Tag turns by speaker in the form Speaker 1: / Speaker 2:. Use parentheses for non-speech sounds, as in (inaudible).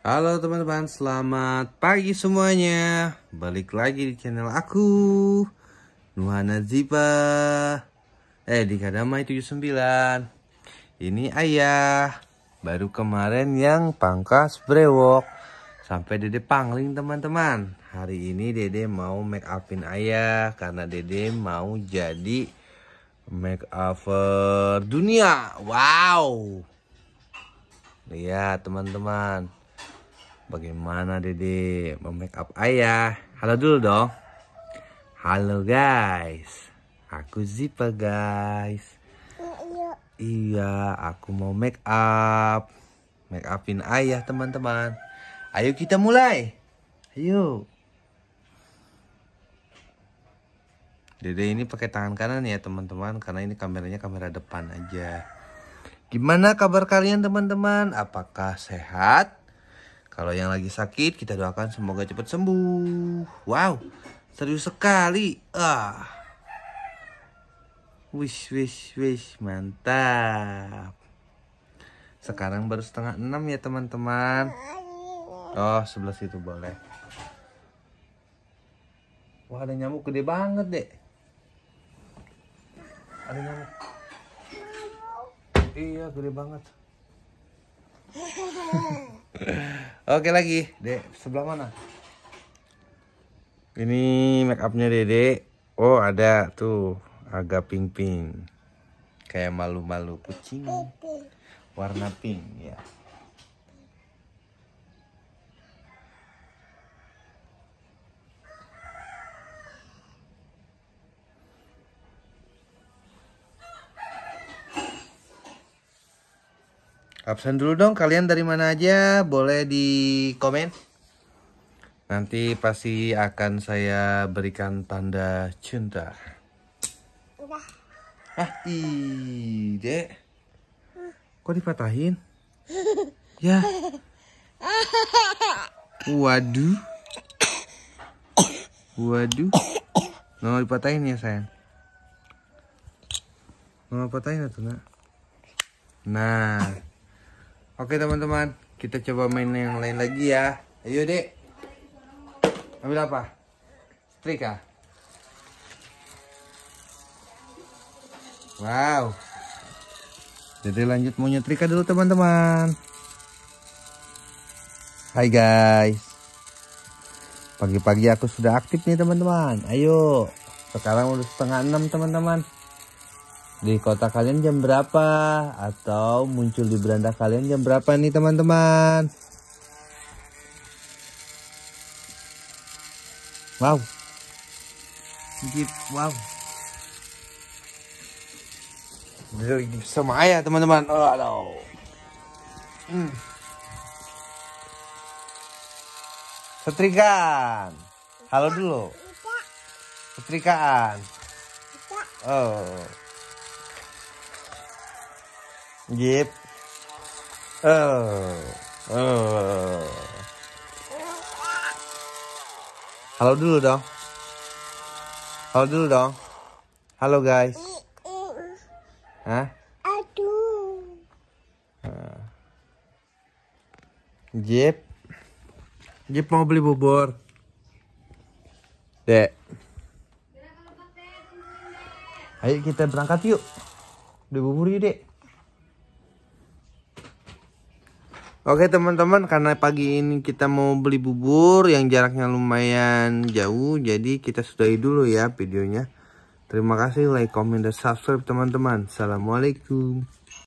Speaker 1: Halo teman-teman, selamat pagi semuanya. Balik lagi di channel aku, Nuhana Zipa. Eh, di Kadamai 79. Ini ayah, baru kemarin yang pangkas brewok. Sampai dede pangling teman-teman. Hari ini dede mau make upin ayah, karena dede mau jadi make up dunia. Wow. Lihat teman-teman Bagaimana Dede memake up ayah? Halo dulu dong. Halo guys. Aku Zipa guys. Iya, iya. iya, aku mau make up. Make upin ayah teman-teman. Ayo kita mulai. Ayo. Dede ini pakai tangan kanan ya teman-teman karena ini kameranya kamera depan aja. Gimana kabar kalian teman-teman? Apakah sehat? Kalau yang lagi sakit kita doakan semoga cepat sembuh. Wow, serius sekali. Ah. Wish, wish, wish, mantap. Sekarang baru setengah enam ya teman-teman. Oh, sebelah situ boleh. Wah, ada nyamuk gede banget deh. Ada nyamuk. Iya, gede banget. (laughs) Oke lagi, Dek, sebelah mana? Ini make upnya Dede. Oh, ada tuh, agak pink-pink. Kayak malu-malu kucing. Warna pink ya. Absen dulu dong, kalian dari mana aja? Boleh di komen. Nanti pasti akan saya berikan tanda cinta. Ah, ide. (laughs) Kok dipatahin? Ya. Waduh. Waduh. Mau dipatahin ya, sayang. Mau dipatahin atau nak? Nah. Oke teman-teman, kita coba main yang lain lagi ya. Ayo dek. Ambil apa? Trika. Ah. Wow. Jadi lanjut mau nyetrika dulu teman-teman. Hai guys. Pagi-pagi aku sudah aktif nih teman-teman. Ayo. Sekarang udah setengah enam teman-teman di kota kalian jam berapa atau muncul di beranda kalian jam berapa nih teman-teman wow sedikit wow sama ayah teman-teman oh aduh hmm. setrikaan halo dulu setrikaan oh Yep. Eh. uh. Halo dulu dong. Halo dulu dong. Halo guys. Hah? Aduh. Jip. Jip mau beli bubur. Dek. Ayo kita berangkat yuk. Beli bubur yuk, Dek. Oke teman-teman karena pagi ini kita mau beli bubur yang jaraknya lumayan jauh jadi kita sudahi dulu ya videonya. Terima kasih like, comment, dan subscribe teman-teman. Assalamualaikum.